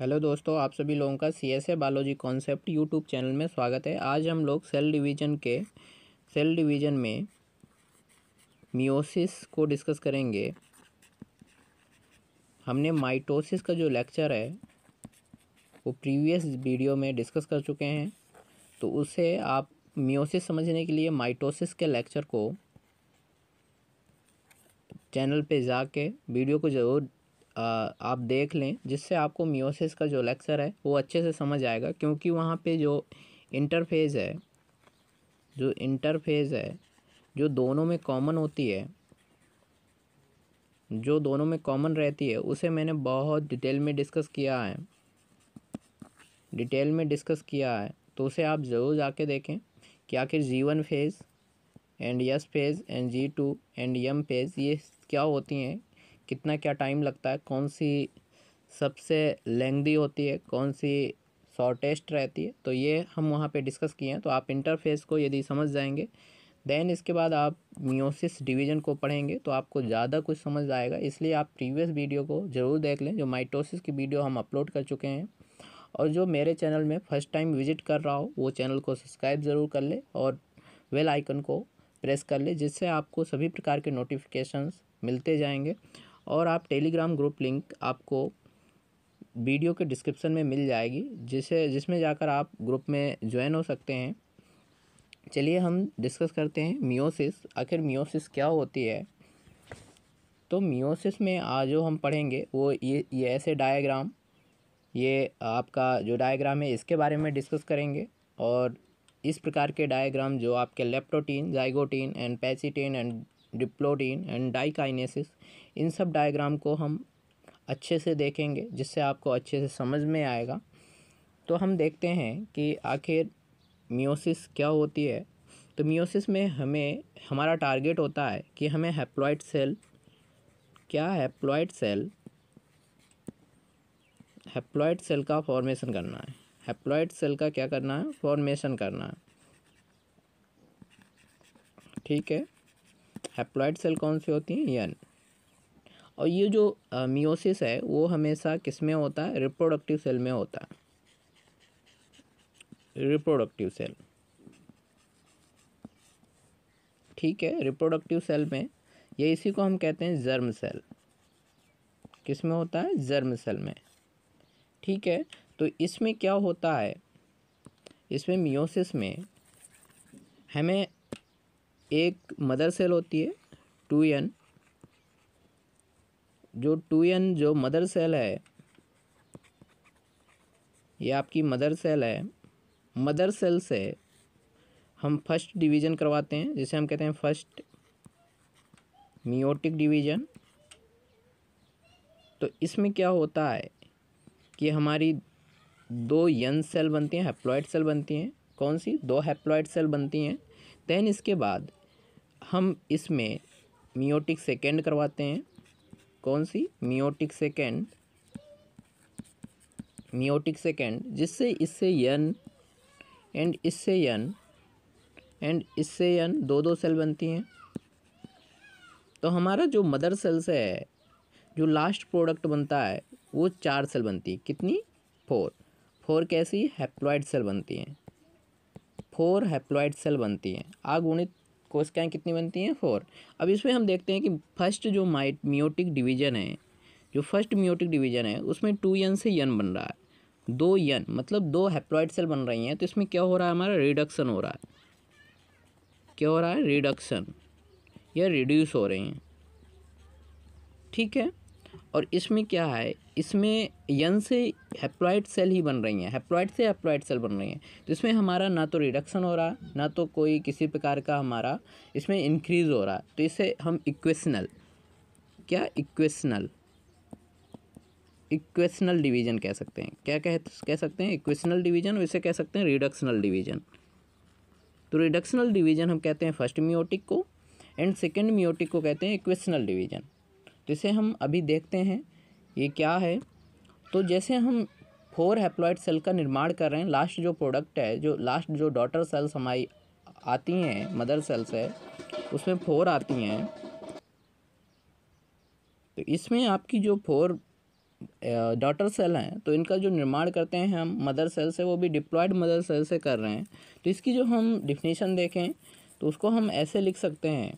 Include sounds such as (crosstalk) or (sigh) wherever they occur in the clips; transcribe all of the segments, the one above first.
hello दोस्तों आप सभी लोगों का C S A biology concept YouTube channel में स्वागत है आज हम लोग सेल डिवीजन के सेल डिवीजन में मियोसिस को डिस्कस करेंगे हमने माइटोसिस का जो लेक्चर है वो प्रीवियस वीडियो में डिस्कस कर चुके हैं तो उसे आप मियोसिस समझने के लिए माइटोसिस के लेक्चर को चैनल पे जाके वीडियो को ज़रूर आप देख लें जिससे आपको मियोसिस का जो लेक्चर है वो अच्छे से समझ आएगा क्योंकि वहाँ पे जो इंटरफेज़ है जो इंटरफेज़ है जो दोनों में कॉमन होती है जो दोनों में कॉमन रहती है उसे मैंने बहुत डिटेल में डिस्कस किया है डिटेल में डिस्कस किया है तो उसे आप ज़रूर जाके देखें कि आखिर G one phase and S phase and G two and M phase ये क्या होती हैं कितना क्या टाइम लगता है कौन सी सबसे लेंदी होती है कौन सी शॉर्टेस्ट रहती है तो ये हम वहाँ पे डिस्कस किए हैं तो आप इंटरफेस को यदि समझ जाएंगे देन इसके बाद आप म्योसिस डिवीजन को पढ़ेंगे तो आपको ज़्यादा कुछ समझ आएगा इसलिए आप प्रीवियस वीडियो को ज़रूर देख लें जो माइटोसिस की वीडियो हम अपलोड कर चुके हैं और जो मेरे चैनल में फर्स्ट टाइम विजिट कर रहा हो वो चैनल को सब्सक्राइब ज़रूर कर ले और वेल आइकन को प्रेस कर ले जिससे आपको सभी प्रकार के नोटिफिकेशंस मिलते जाएंगे और आप टेलीग्राम ग्रुप लिंक आपको वीडियो के डिस्क्रिप्शन में मिल जाएगी जिसे जिसमें जाकर आप ग्रुप में ज्वाइन हो सकते हैं चलिए हम डिस्कस करते हैं मियोसिस आखिर मियोसिस क्या होती है तो मियोसिस में आज जो हम पढ़ेंगे वो ये ये ऐसे डायग्राम ये आपका जो डायग्राम है इसके बारे में डिस्कस करेंगे और इस प्रकार के डायग्राम जो आपके leptotene zygotene and pachytene and diplotene and diakinesis इन सब डायग्राम को हम अच्छे से देखेंगे जिससे आपको अच्छे से समझ में आएगा तो हम देखते हैं कि आखिर मियोसिस क्या होती है तो मियोसिस में हमें हमारा टारगेट होता है कि हमें हैप्लॉइड सेल क्या हैप्लॉइड सेल हैप्लॉइड सेल का फॉर्मेशन करना है हैप्लॉइड सेल का क्या करना है फॉर्मेशन करना है ठीक है हैप्लॉयड सेल कौन सी होती हैं यन और ये जो मियोसिस है वो हमेशा किस में होता है रिप्रोडक्टिव सेल में होता है रिप्रोडक्टिव सेल ठीक है रिप्रोडक्टिव सेल में ये इसी को हम कहते हैं जर्म सेल किस में होता है जर्म सेल में ठीक है तो इसमें क्या होता है इसमें मियोसिस में हमें एक मदर सेल होती है टू एन जो टू एन जो मदर सेल है ये आपकी मदर सेल है मदर सेल से हम फर्स्ट डिवीज़न करवाते हैं जिसे हम कहते हैं फर्स्ट मियोटिक डिवीज़न तो इसमें क्या होता है कि हमारी दो यन सेल बनती हैं हेप्लॉइड सेल बनती हैं कौन सी दो हेप्लॉइड सेल बनती हैं दैन इसके बाद हम इसमें मियोटिक सेकेंड करवाते हैं कौन सी मियोटिक सेकेंड मियोटिक सेकेंड जिससे इससे यन एंड इससे यन एंड इससे यन दो दो सेल बनती हैं तो हमारा जो मदर सेल्स से है जो लास्ट प्रोडक्ट बनता है वो चार सेल बनती है कितनी फोर फोर कैसी हैप्लॉइड सेल बनती हैं फोर हैप्लॉइड सेल बनती हैं आगुणित क्या कितनी बनती हैं फोर अब इसमें हम देखते हैं कि फर्स्ट जो माइट म्योटिक डिवीजन है जो फर्स्ट म्योटिक डिवीजन है उसमें टू यन से यन बन रहा है दो यन मतलब दो हैप्लॉइड सेल बन रही हैं तो इसमें क्या हो रहा है हमारा रिडक्शन हो रहा है क्या हो रहा है रिडक्शन या रिड्यूस हो रही हैं ठीक है और इसमें क्या है इसमें यन से हेप्लॉइड सेल ही बन रही हैं हेप्लॉइड से हेप्लॉइड सेल बन रही हैं तो इसमें हमारा ना तो रिडक्शन हो रहा ना तो कोई किसी प्रकार का हमारा इसमें इंक्रीज़ हो रहा तो इसे हम इक्वेशनल क्या इक्वेशनल इक्वेशनल डिवीजन कह सकते हैं क्या कह कह सकते हैं इक्वेशनल डिवीजन और इसे कह सकते हैं रिडक्शनल डिवीजन तो रिडक्शनल डिवीजन हम कहते हैं फर्स्ट मियोटिक को एंड सेकेंड मियोटिक को कहते हैं इक्वेशनल डिवीजन तो इसे हम अभी देखते हैं ये क्या है तो जैसे हम फोर हेप्लॉयड सेल का निर्माण कर रहे हैं लास्ट जो प्रोडक्ट है जो लास्ट जो डॉटर सेल्स हमारी आती हैं मदर सेल्स है उसमें फोर आती हैं तो इसमें आपकी जो फोर डॉटर सेल हैं तो इनका जो निर्माण करते हैं हम मदर सेल से वो भी डिप्लॉयड मदर सेल से कर रहे हैं तो इसकी जो हम डिफिनीशन देखें तो उसको हम ऐसे लिख सकते हैं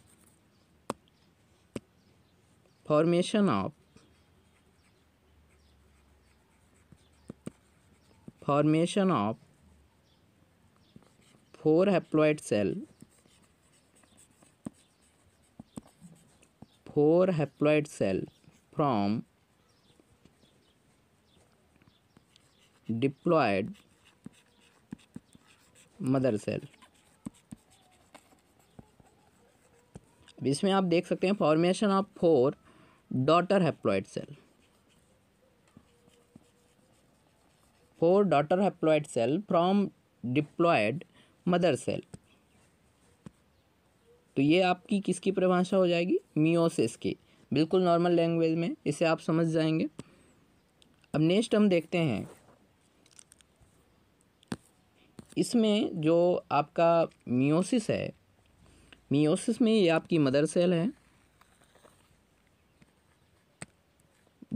formation of formation of four haploid cell four haploid cell from diploid mother cell अब इसमें आप देख सकते हैं formation of four daughter haploid cell four daughter haploid cell from diploid mother cell तो ये आपकी किसकी परिभाषा हो जाएगी मियोसिस की बिल्कुल नॉर्मल लैंग्वेज में इसे आप समझ जाएंगे अब नेक्स्ट हम देखते हैं इसमें जो आपका मियोसिस है मियोसिस में ये आपकी मदर सेल है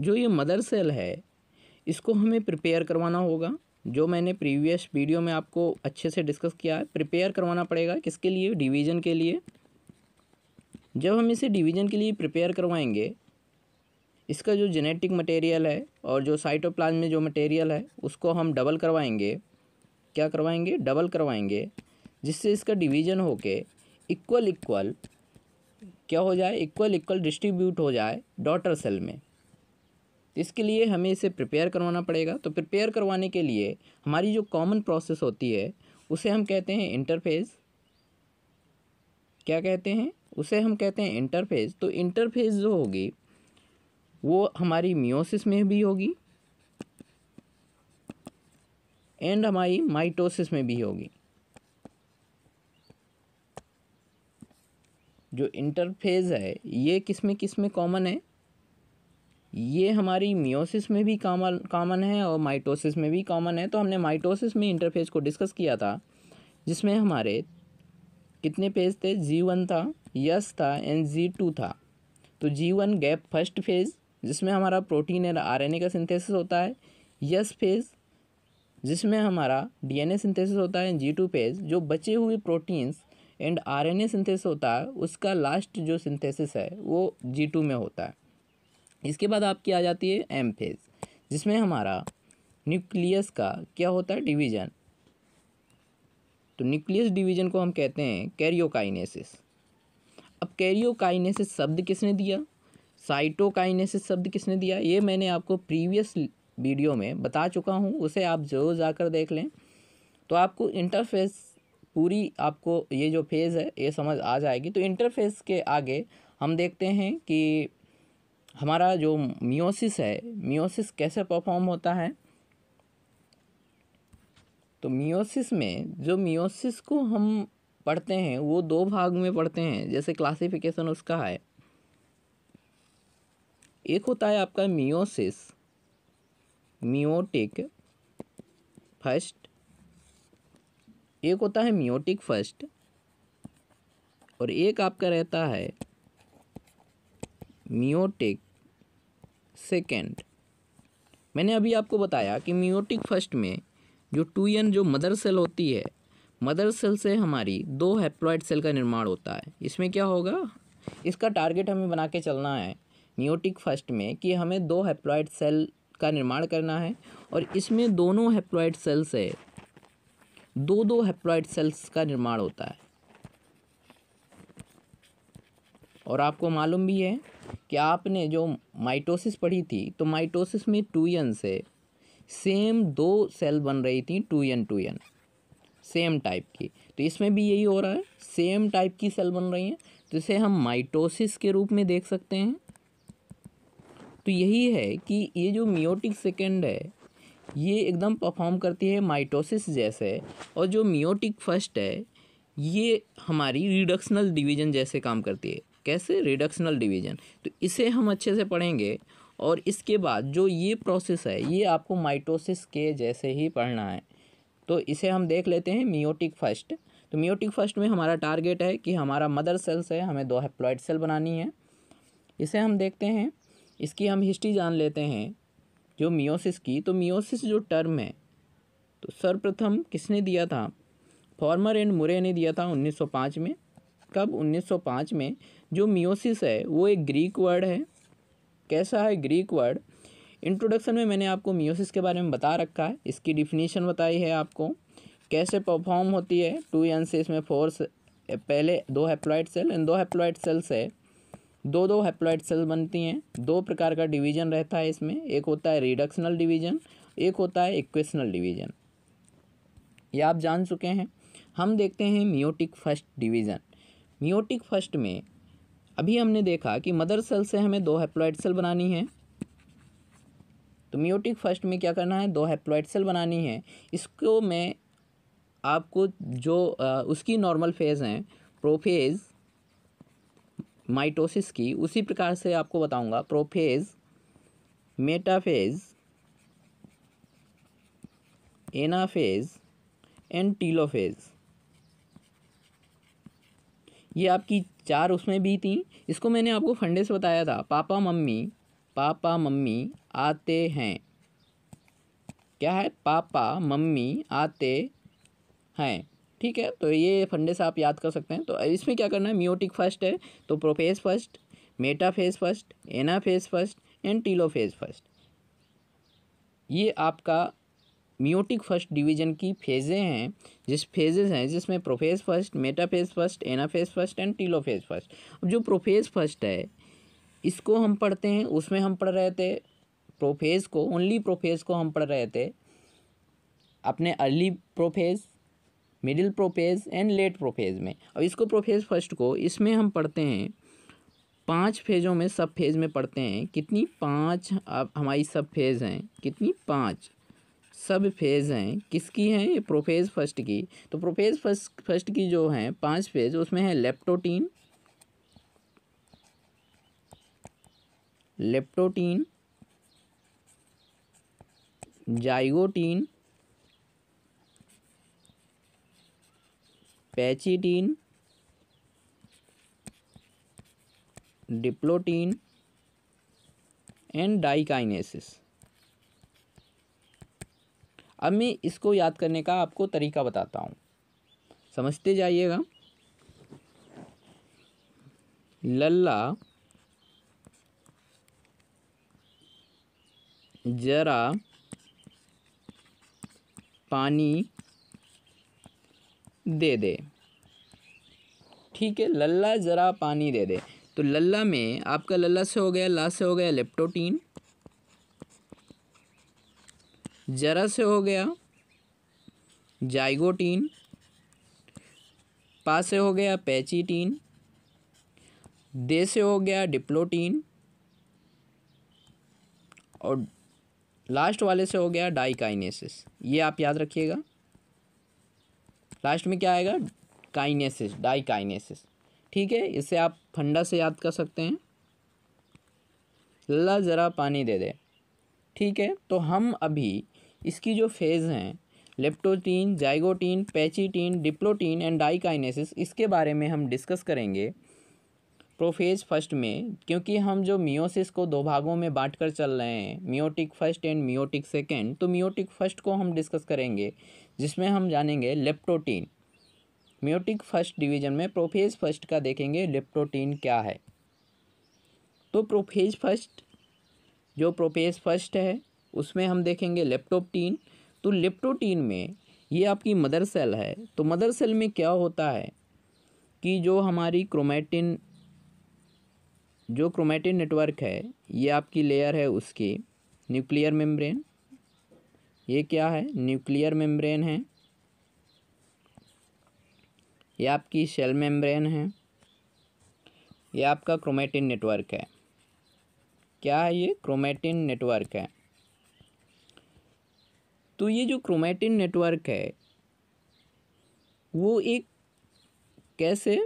जो ये मदर सेल है इसको हमें प्रिपेयर करवाना होगा जो मैंने प्रीवियस वीडियो में आपको अच्छे से डिस्कस किया है प्रिपेयर करवाना पड़ेगा किसके लिए डिवीज़न के लिए जब हम इसे डिवीज़न के लिए प्रिपेयर करवाएंगे इसका जो जेनेटिक मटेरियल है और जो साइटोप्लाज्म में जो मटेरियल है उसको हम डबल करवाएंगे क्या करवाएंगे डबल करवाएंगे जिससे इसका डिवीज़न होके इक्वल इक्वल क्या हो जाए इक्वल इक्वल डिस्ट्रीब्यूट हो जाए डॉटर सेल में तो इसके लिए हमें इसे प्रिपेयर करवाना पड़ेगा तो प्रिपेयर करवाने के लिए हमारी जो कॉमन प्रोसेस होती है उसे हम कहते हैं इंटरफेस क्या कहते हैं उसे हम कहते हैं इंटरफेस तो इंटरफेस जो होगी वो हमारी मियोसिस में भी होगी एंड हमारी माइटोसिस में भी होगी जो इंटरफेज है ये किस में किस में कॉमन है ये हमारी मियोसिस में भी कामन कामन है और माइटोसिस में भी कॉमन है तो हमने माइटोसिस में इंटरफेज को डिस्कस किया था जिसमें हमारे कितने फेज थे जी वन था यस था एंड जी टू था तो G one gap first phase जिसमें हमारा प्रोटीन एंड ए का सिंथेसिस होता है यस फेज़ जिसमें हमारा डीएनए सिंथेसिस होता है जी टू फेज़ जो बचे हुए प्रोटीन्स एंड आरएनए सिंथेसिस होता है उसका लास्ट जो सिंथेसिस है वो जी टू में होता है इसके बाद आपकी आ जाती है एम फेज जिसमें हमारा न्यूक्लियस का क्या होता है डिवीजन तो न्यूक्लियस डिवीजन को हम कहते हैं कैरियोकाइनेसिस अब कैरियोकाइनेसिस शब्द किसने दिया साइटोकाइनेसिस शब्द किसने दिया ये मैंने आपको प्रीवियस वीडियो में बता चुका हूँ उसे आप जरूर जाकर देख लें तो आपको इंटरफेस पूरी आपको ये जो फेज़ है ये समझ आ जाएगी तो इंटरफेस के आगे हम देखते हैं कि हमारा जो मियोसिस है मियोसिस कैसे परफॉर्म होता है तो मियोसिस में जो मियोसिस को हम पढ़ते हैं वो दो भाग में पढ़ते हैं जैसे क्लासिफिकेशन उसका है एक होता है आपका मियोसिस मियोटिक फर्स्ट एक होता है मियोटिक फर्स्ट और एक आपका रहता है मियोटिक सेकेंड मैंने अभी आपको बताया कि मियोटिक फर्स्ट में जो टू एन जो मदर सेल होती है मदर सेल से हमारी दो हैप्लॉइड सेल का निर्माण होता है इसमें क्या होगा इसका टारगेट हमें बना के चलना है मियोटिक फर्स्ट में कि हमें दो हैप्लॉइड सेल का निर्माण करना है और इसमें दोनों हैप्लॉइड सेल से दो दो हैप्लॉइड सेल्स का निर्माण होता है और आपको मालूम भी है कि आपने जो माइटोसिस पढ़ी थी तो माइटोसिस में टू एन से सेम दो सेल बन रही थी two N two N same type की तो इसमें भी यही हो रहा है सेम टाइप की सेल बन रही हैं तो इसे हम माइटोसिस के रूप में देख सकते हैं तो यही है कि ये जो मियोटिक सेकेंड है ये एकदम परफॉर्म करती है माइटोसिस जैसे और जो मियोटिक फर्स्ट है ये हमारी रिडक्शनल डिवीजन जैसे काम करती है कैसे रिडक्शनल डिवीजन तो इसे हम अच्छे से पढ़ेंगे और इसके बाद जो ये प्रोसेस है ये आपको माइटोसिस के जैसे ही पढ़ना है तो इसे हम देख लेते हैं मियोटिक फर्स्ट तो मियोटिक फर्स्ट में हमारा टारगेट है कि हमारा मदर सेल्स है हमें दो हेप्लॉइड सेल बनानी है इसे हम देखते हैं इसकी हम हिस्ट्री जान लेते हैं जो मियोसिस की तो मियोसिस जो टर्म है तो सर्वप्रथम किसने दिया था फॉर्मर एंड मुरे ने दिया था 1905 में कब 1905 में जो मियोसिस है वो एक ग्रीक वर्ड है कैसा है ग्रीक वर्ड इंट्रोडक्शन में मैंने आपको मियोसिस के बारे में बता रखा है इसकी डिफिनीशन बताई है आपको कैसे परफॉर्म होती है टू एन से इसमें फोर पहले दो हेप्लॉइड सेल इन दो हेप्लॉइड सेल से दो दो हेप्लॉइड सेल बनती हैं दो प्रकार का डिवीजन रहता है इसमें एक होता है रिडक्शनल डिवीजन एक होता है इक्वेशनल डिवीजन ये आप जान चुके हैं हम देखते हैं meiotic first division meiotic first में अभी हमने देखा कि मदर सेल से हमें दो हेप्लॉइड सेल बनानी है तो मियोटिक फर्स्ट में क्या करना है दो हेप्लॉइड सेल बनानी है इसको मैं आपको जो आ, उसकी नॉर्मल फेज़ हैं प्रोफेज़ माइटोसिस की उसी प्रकार से आपको बताऊंगा prophase metaphase anaphase and telophase ये आपकी चार उसमें भी थी इसको मैंने आपको फंडे से बताया था पापा मम्मी पापा मम्मी आते हैं क्या है पापा मम्मी आते हैं ठीक है तो ये फंडे से आप याद कर सकते हैं तो इसमें क्या करना है म्योटिक फर्स्ट है तो prophase first phase first phase first and phase first ये आपका मियोटिक फर्स्ट डिवीजन की फेजें हैं जिस फेजेस हैं जिसमें prophase first metaphase first anaphase first and telophase first अब जो प्रोफेज फर्स्ट है इसको हम पढ़ते हैं उसमें हम पढ़ रहे थे प्रोफेज को ओनली प्रोफेज को हम पढ़ रहे थे अपने early prophase middle prophase and late prophase में अब इसको प्रोफेज फर्स्ट को इसमें हम पढ़ते हैं पांच फेज़ों में सब फेज़ में पढ़ते हैं कितनी पांच अब हमारी सब फेज़ हैं कितनी पाँच सब फेज़ हैं किसकी हैं ये प्रोफेज़ फर्स्ट की तो प्रोफेज़ फर्स्ट फर्स्ट की जो हैं पांच फेज़ उसमें है leptotene leptotene zygotene pachytene diplotene and diakinesis अब मैं इसको याद करने का आपको तरीका बताता हूँ समझते जाइएगा लल्ला जरा पानी दे दे ठीक है लल्ला ज़रा पानी दे दे तो लल्ला में आपका लल्ला से हो गया ला से हो गया लेप्टोटीन जरा से हो गया जाइगोटीन पा से हो गया पैचीटीन दे से हो गया डिप्लोटीन और लास्ट वाले से हो गया डाइकाइनेसिस ये आप याद रखिएगा लास्ट में क्या आएगा काइनेसिस डाइकाइनेसिस ठीक है इसे आप फंडा से याद कर सकते हैं ला ज़रा पानी दे दे ठीक है तो हम अभी इसकी जो फेज़ हैं leptotene zygotene pachytene diplotene and diakinesis इसके बारे में हम डिस्कस करेंगे प्रोफेज फर्स्ट में क्योंकि हम जो मियोसिस को दो भागों में बांट कर चल रहे हैं meiotic first and meiotic second तो मियोटिक फर्स्ट को हम डिस्कस करेंगे जिसमें हम जानेंगे लेप्टोटीन मियोटिक फर्स्ट डिवीजन में प्रोफेज फर्स्ट का देखेंगे लेप्टोटीन क्या है तो प्रोफेज फर्स्ट जो प्रोफेज फर्स्ट है उसमें हम देखेंगे लेप्टोप्टीन तो लेप्टोटीन में ये आपकी मदर सेल है तो मदर सेल में क्या होता है कि जो हमारी क्रोमेटिन जो क्रोमेटिन नेटवर्क है ये आपकी लेयर है उसकी न्यूक्लियर मेम्ब्रेन ये क्या है न्यूक्लियर मेम्ब्रेन है ये आपकी शेल मेम्ब्रेन है ये आपका क्रोमेटिन नेटवर्क है क्या है ये क्रोमेटिन नेटवर्क है तो ये जो क्रोमेटिन नेटवर्क है वो एक कैसे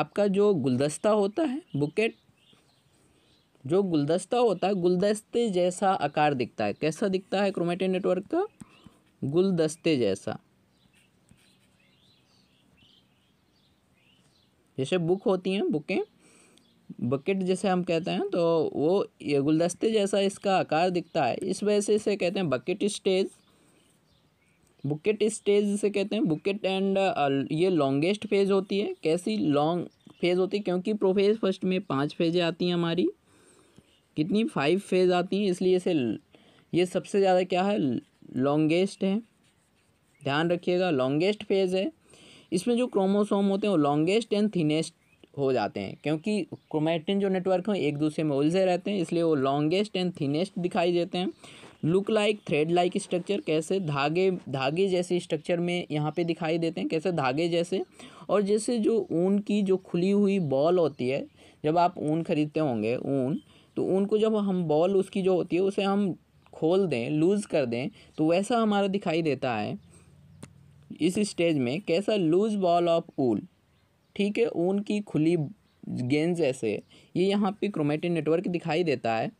आपका जो गुलदस्ता होता है बुकेट जो गुलदस्ता होता है गुलदस्ते जैसा आकार दिखता है कैसा दिखता है क्रोमेटिन नेटवर्क का गुलदस्ते जैसा जैसे बुक होती हैं बुकें बकेट जैसे हम कहते हैं तो वो ये गुलदस्ते जैसा इसका आकार दिखता है इस वजह से इसे कहते हैं बकेट स्टेज बुकेट स्टेज जिसे कहते हैं बुकेट एंड uh, ये लॉन्गेस्ट फेज होती है कैसी लॉन्ग फेज होती है क्योंकि प्रोफेज फर्स्ट में पांच फेजें आती हैं हमारी कितनी फाइव फेज आती हैं इसलिए इसे ये सबसे ज़्यादा क्या है लॉन्गेस्ट है ध्यान रखिएगा लॉन्गेस्ट फेज है इसमें जो क्रोमोसोम होते हैं वो लॉन्गेस्ट एंड थिनेस्ट हो जाते हैं क्योंकि क्रोमेटिन जो नेटवर्क हैं एक दूसरे में उलझे रहते हैं इसलिए वो लॉन्गेस्ट एंड थिनेस्ट दिखाई देते हैं look like thread like structure कैसे धागे धागे जैसे स्ट्रक्चर में यहाँ पे दिखाई देते हैं कैसे धागे जैसे और जैसे जो ऊन की जो खुली हुई बॉल होती है जब आप ऊन खरीदते होंगे ऊन तो ऊन को जब हम बॉल उसकी जो होती है उसे हम खोल दें लूज़ कर दें तो वैसा हमारा दिखाई देता है इस स्टेज में कैसा लूज़ बॉल ऑफ ऊल ठीक है ऊन की खुली गेंद जैसे ये यहाँ पे क्रोमेटिन नेटवर्क दिखाई देता है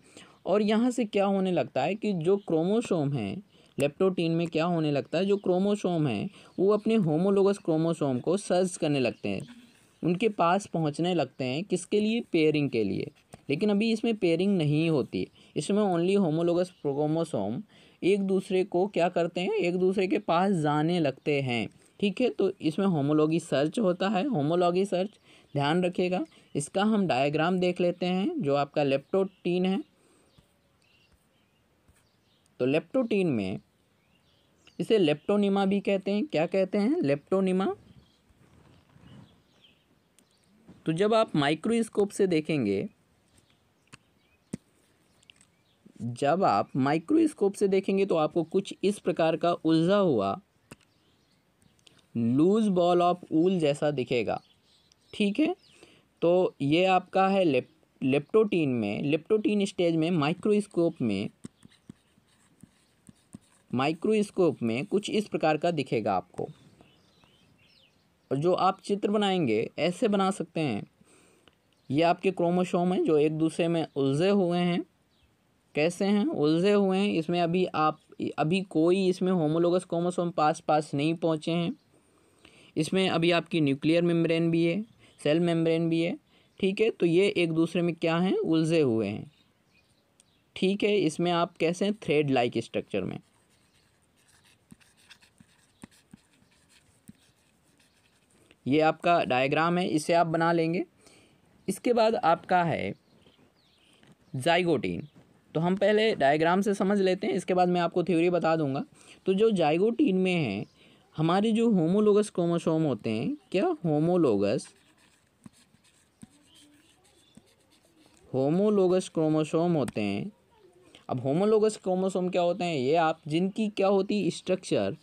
और यहाँ से क्या होने लगता है कि जो क्रोमोसोम हैं लेप्टोटीन में क्या होने लगता है जो क्रोमोसोम हैं वो अपने होमोलोगस क्रोमोसोम को सर्च करने लगते हैं उनके पास पहुँचने लगते हैं किसके लिए पेयरिंग के लिए लेकिन अभी इसमें पेयरिंग नहीं होती इसमें ओनली होमोलोगस क्रोमोसोम एक दूसरे को क्या करते हैं एक दूसरे के पास जाने लगते हैं ठीक है तो इसमें होमोलॉगी सर्च होता है होमोलॉगी सर्च ध्यान रखिएगा इसका हम डायग्राम देख लेते हैं जो आपका लेप्टोटीन है तो लेप्टोटीन में इसे लेप्टोनिमा भी कहते हैं क्या कहते हैं लेप्टोनिमा तो जब आप माइक्रोस्कोप से देखेंगे जब आप माइक्रोस्कोप से देखेंगे तो आपको कुछ इस प्रकार का उलझा हुआ लूज़ बॉल ऑफ ऊल जैसा दिखेगा ठीक है तो ये आपका है लेप लेप्टोटीन में लेप्टोटीन स्टेज में माइक्रोस्कोप में माइक्रोस्कोप में कुछ इस प्रकार का दिखेगा आपको और जो आप चित्र बनाएंगे ऐसे बना सकते हैं ये आपके क्रोमोसोम हैं जो एक दूसरे में उलझे हुए हैं कैसे हैं उलझे हुए हैं इसमें अभी आप अभी कोई इसमें होमोलोगस क्रोमोसोम पास पास नहीं पहुँचे हैं इसमें अभी आपकी न्यूक्लियर मेम्ब्रेन भी है सेल मेम्ब्रेन भी है ठीक है तो ये एक दूसरे में क्या हैं उलझे हुए हैं ठीक है इसमें आप कैसे हैं थ्रेड लाइक स्ट्रक्चर में ये आपका डायग्राम है इसे आप बना लेंगे इसके बाद आपका है जाइगोटीन तो हम पहले डायग्राम से समझ लेते हैं इसके बाद मैं आपको थ्योरी बता दूंगा तो जो जाइगोटीन में है हमारे जो होमोलोगस क्रोमोसोम होते हैं क्या होमोलोगस होमोलोगस क्रोमोसोम होते हैं अब होमोलोगस क्रोमोसोम क्या होते हैं ये आप जिनकी क्या होती स्ट्रक्चर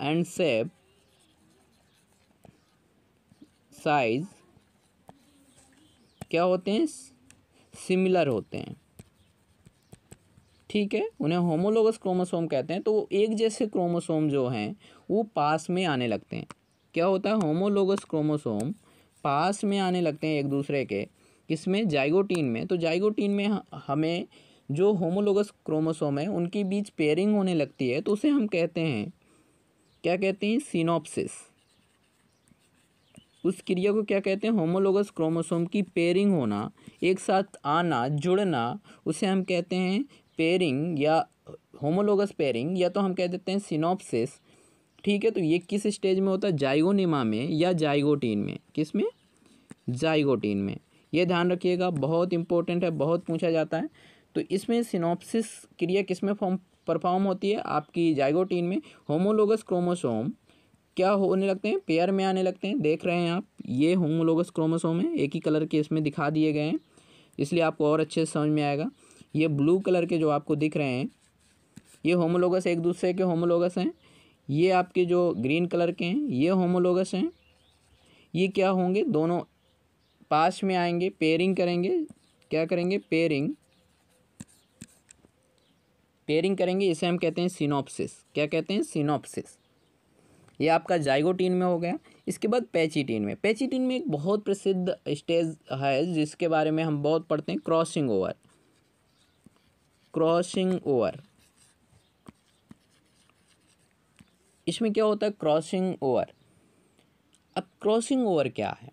एंड सेप साइज क्या होते हैं सिमिलर होते हैं ठीक है उन्हें होमोलोगस क्रोमोसोम कहते हैं तो वो एक जैसे क्रोमोसोम जो हैं वो पास में आने लगते हैं क्या होता है होमोलोगस क्रोमोसोम पास में आने लगते हैं एक दूसरे के किसमें जाइगोटीन में तो जाइगोटीन में हमें जो होमोलोगस क्रोमोसोम है उनके बीच पेयरिंग होने लगती है तो उसे हम कहते हैं क्या कहते हैं सिनोप्सिस उस क्रिया को क्या कहते हैं होमोलोगस क्रोमोसोम की पेयरिंग होना एक साथ आना जुड़ना उसे हम कहते हैं पेयरिंग या होमोलोगस पेयरिंग या तो हम कह देते हैं सिनोप्सिस ठीक है तो ये किस स्टेज में होता है जाइगोनिमा में या जाइगोटीन में किस में जाइगोटीन में ये ध्यान रखिएगा बहुत इंपॉर्टेंट है बहुत पूछा जाता है तो इसमें सिनोप्सिस क्रिया किस में फॉर्म परफॉर्म होती है आपकी जाइगोटीन में होमोलोगस क्रोमोसोम क्या होने लगते हैं पेयर में आने लगते हैं देख रहे हैं आप ये होमोलोगस क्रोमोसोम है एक ही कलर के इसमें दिखा दिए गए हैं इसलिए आपको और अच्छे से समझ में आएगा ये ब्लू कलर के जो आपको दिख रहे हैं ये होमोलोगस एक दूसरे के होमोलोगस हैं ये आपके जो ग्रीन कलर के हैं ये होमोलोगस हैं ये क्या होंगे दोनों पास में आएंगे पेयरिंग करेंगे क्या करेंगे पेयरिंग पेयरिंग करेंगे इसे हम कहते हैं सिनोप्सिस क्या कहते हैं सिनोप्सिस ये आपका जाइगोटीन में हो गया इसके बाद पैचीटीन में पैचीटीन में एक बहुत प्रसिद्ध स्टेज है जिसके बारे में हम बहुत पढ़ते हैं क्रॉसिंग ओवर क्रॉसिंग ओवर इसमें क्या होता है क्रॉसिंग ओवर अब क्रॉसिंग ओवर क्या है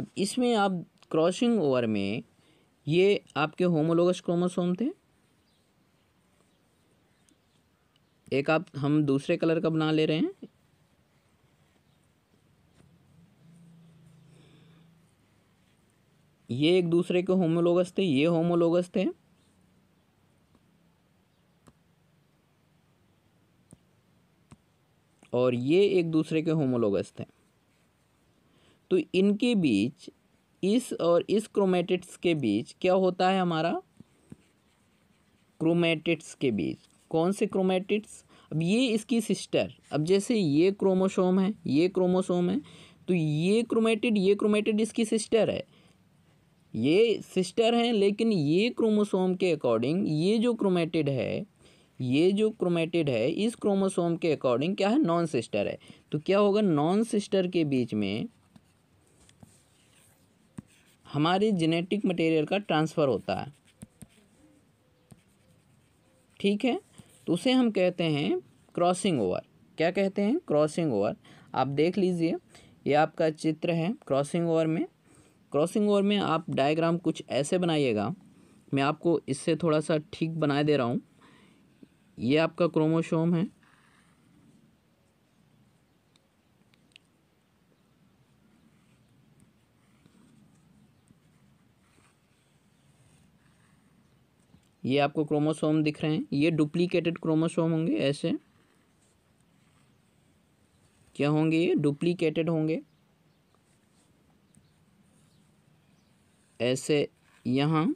अब इसमें आप क्रॉसिंग ओवर में ये आपके होमोलोगस क्रोमोसोम थे एक आप हम दूसरे कलर का बना ले रहे हैं ये एक दूसरे के होमोलोगस थे ये होमोलोगस थे और ये एक दूसरे के होमोलोगस थे तो इनके बीच इस और इस क्रोमेटिट्स के बीच क्या होता है हमारा क्रोमेटिट्स के बीच कौन से क्रोमेटिट्स अब ये इसकी सिस्टर अब जैसे ये क्रोमोसोम है ये क्रोमोसोम है तो ये क्रोमेटिड ये क्रोमेटिड इसकी सिस्टर है ये सिस्टर हैं लेकिन ये क्रोमोसोम के अकॉर्डिंग ये जो क्रोमेटिड है ये जो क्रोमेटेड है इस क्रोमोसोम के अकॉर्डिंग क्या है नॉन सिस्टर है तो क्या होगा नॉन सिस्टर के बीच में हमारे जेनेटिक मटेरियल का ट्रांसफ़र होता है ठीक है तो उसे हम कहते हैं क्रॉसिंग ओवर क्या कहते हैं क्रॉसिंग ओवर आप देख लीजिए ये आपका चित्र है क्रॉसिंग ओवर में क्रॉसिंग ओवर में आप डायग्राम कुछ ऐसे बनाइएगा मैं आपको इससे थोड़ा सा ठीक बना दे रहा हूँ ये आपका क्रोमोसोम है ये आपको क्रोमोसोम दिख रहे हैं ये डुप्लीकेटेड क्रोमोसोम होंगे ऐसे क्या होंगे ये डुप्लीकेटेड होंगे ऐसे यहाँ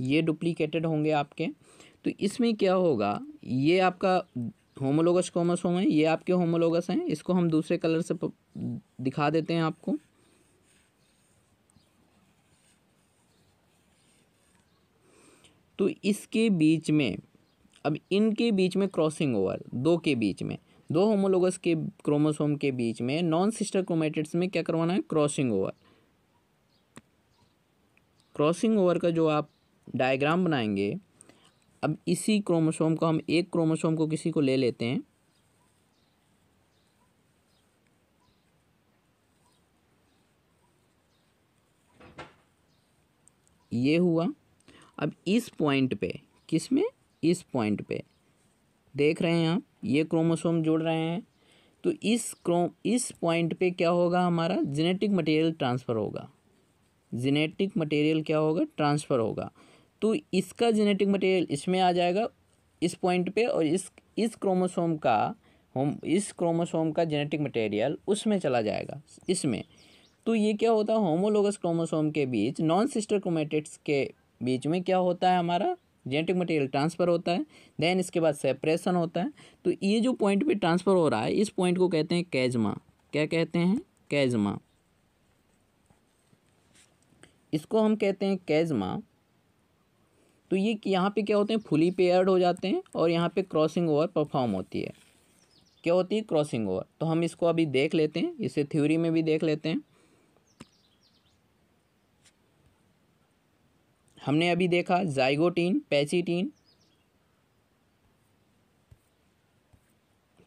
ये डुप्लीकेटेड होंगे आपके तो इसमें क्या होगा ये आपका होमोलोगस क्रोमोसोम है ये आपके होमोलोगस हैं इसको हम दूसरे कलर से दिखा देते हैं आपको तो इसके बीच में अब इनके बीच में क्रॉसिंग ओवर दो के बीच में दो होमोलोगस के क्रोमोसोम के बीच में नॉन सिस्टर क्रोमेटिड्स में क्या करवाना है क्रॉसिंग ओवर क्रॉसिंग ओवर का जो आप डायग्राम बनाएंगे अब इसी क्रोमोसोम को हम एक क्रोमोसोम को किसी को ले लेते हैं ये हुआ अब इस पॉइंट पे किस में इस पॉइंट पे देख रहे हैं आप ये क्रोमोसोम जुड़ रहे हैं तो इस क्रोम इस पॉइंट पे क्या होगा हमारा जेनेटिक मटेरियल ट्रांसफ़र होगा जेनेटिक मटेरियल क्या होगा ट्रांसफ़र होगा तो इसका जेनेटिक मटेरियल इसमें आ जाएगा इस पॉइंट पे और इस इस क्रोमोसोम का होम इस क्रोमोसोम का जेनेटिक मटेरियल उसमें चला जाएगा इसमें तो ये क्या होता है होमोलोगस क्रोमोसोम के बीच नॉन सिस्टर क्रोमेटिड्स के बीच में क्या होता है हमारा जेनेटिक मटेरियल ट्रांसफ़र होता है देन इसके बाद सेपरेशन होता है तो ये जो पॉइंट पे ट्रांसफ़र हो रहा है इस पॉइंट को कहते हैं कैजमा क्या कहते हैं कैजमा इसको हम कहते हैं कैजमा तो ये यहाँ पे क्या होते हैं फुली पेयर्ड हो जाते हैं और यहाँ पे क्रॉसिंग ओवर परफॉर्म होती है क्या होती है क्रॉसिंग ओवर तो हम इसको अभी देख लेते हैं इसे थ्योरी में भी देख लेते हैं हमने अभी देखा जाइगोटीन पैचीटीन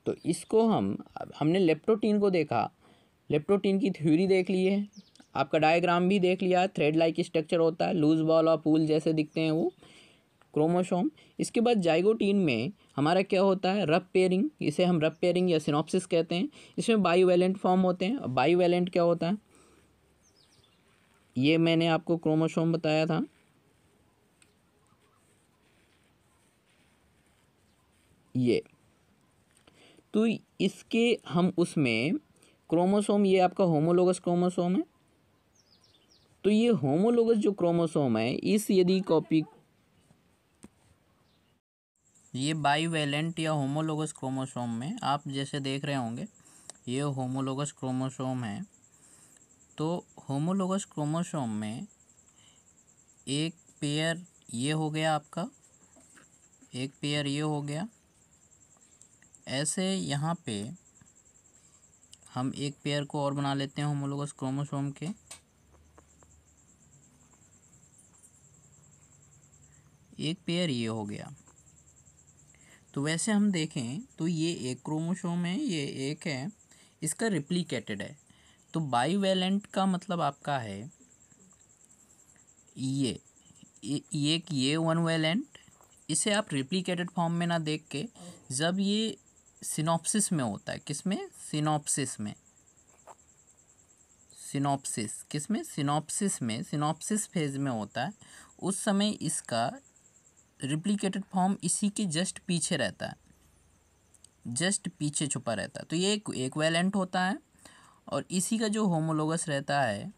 तो इसको हम हमने लेप्टोटीन को देखा लेप्टोटीन की थ्योरी देख ली है आपका डायग्राम भी देख लिया थ्रेड लाइक स्ट्रक्चर होता है लूज बॉल और पूल जैसे दिखते हैं वो क्रोमोसोम इसके बाद जाइगोटीन में हमारा क्या होता है रफ पेयरिंग इसे हम रफ पेयरिंग या सिनॉप्सिस कहते हैं इसमें बायोवेलेंट फॉर्म होते हैं बायोवेलेंट क्या होता है ये मैंने आपको क्रोमोसोम बताया था ये तो इसके हम उसमें क्रोमोसोम ये आपका होमोलोगस क्रोमोसोम है तो ये होमोलोगस जो क्रोमोसोम है इस यदि कॉपी ये बाईवेलेंट या होमोलोगस क्रोमोसोम में आप जैसे देख रहे होंगे ये होमोलोगस क्रोमोसोम है तो होमोलोगस क्रोमोसोम में एक पेयर ये हो गया आपका एक पेयर ये हो गया ऐसे यहाँ पे हम एक पेयर को और बना लेते हैं होमोलोगस क्रोमोसोम के एक पेयर ये हो गया तो वैसे हम देखें तो ये एक क्रोमोसोम है ये एक है इसका रिप्लीकेटेड है तो बाईवेलेंट का मतलब आपका है ये ये ये वन वेलेंट इसे आप रिप्लीकेटेड फॉर्म में ना देख के जब ये सिनॉप्सिस में होता है किस में सिनॉप्सिस में सिनॉप्सिस किस में सिनॉप्सिस में सिनॉप्सिस फेज में होता है उस समय इसका रिप्लीकेटेड फॉर्म इसी के जस्ट पीछे रहता है जस्ट पीछे छुपा रहता है तो ये एक वैलेंट होता है और इसी का जो होमोलोगस रहता है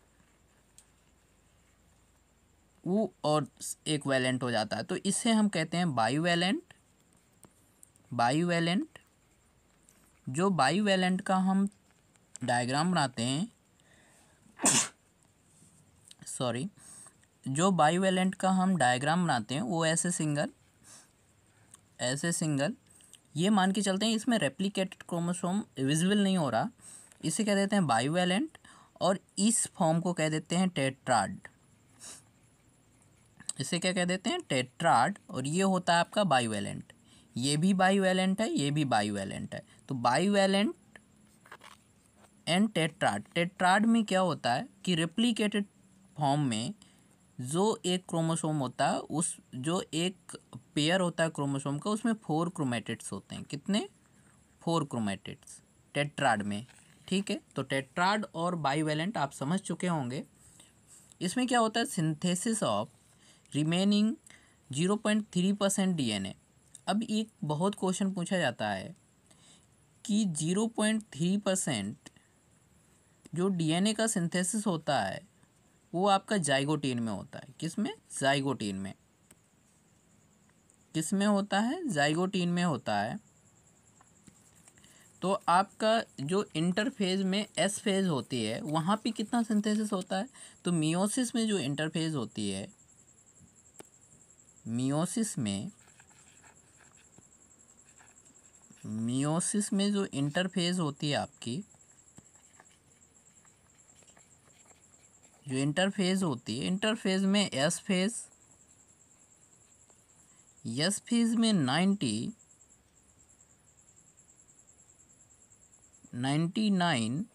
वो और एक वैलेंट हो जाता है तो इसे हम कहते हैं बाईवैलेंट वैलेंट जो वैलेंट का हम डायग्राम बनाते हैं (coughs) सॉरी जो बायोवेलेंट का हम डायग्राम बनाते हैं वो ऐसे सिंगल ऐसे सिंगल ये मान के चलते हैं इसमें रेप्लीकेटेड क्रोमोसोम विजिबल नहीं हो रहा इसे कह देते हैं बायोवेलेंट और इस फॉर्म को कह देते हैं टेट्राड इसे क्या कह देते हैं टेट्राड और ये होता है आपका बाईवेलेंट ये भी बाईवेलेंट है ये भी बाईवेलेंट है तो बायोवेलेंट एंड टेट्राड टेट्राड में क्या होता है कि रेप्लीकेटेड फॉर्म में जो एक क्रोमोसोम होता है उस जो एक पेयर होता है क्रोमोसोम का उसमें फोर क्रोमेटिड्स होते हैं कितने फोर क्रोमेटिड्स टेट्राड में ठीक है तो टेट्राड और बाईवेलेंट आप समझ चुके होंगे इसमें क्या होता है synthesis of remaining zero point three percent D अब एक बहुत क्वेश्चन पूछा जाता है कि जीरो पॉइंट थ्री परसेंट जो डीएनए का सिंथेसिस होता है वो आपका जाइगोटीन में होता है किस में जाइगोटीन में किस में होता है जाइगोटीन में होता है तो आपका जो इंटरफेज में एस फेज होती है वहाँ पे कितना सिंथेसिस होता है तो मियोसिस में जो इंटरफेज होती है मियोसिस में मियोसिस में जो इंटरफेज होती है आपकी जो इंटरफेज होती है इंटरफेज में एस फेज यस फेज में ninety ninety nine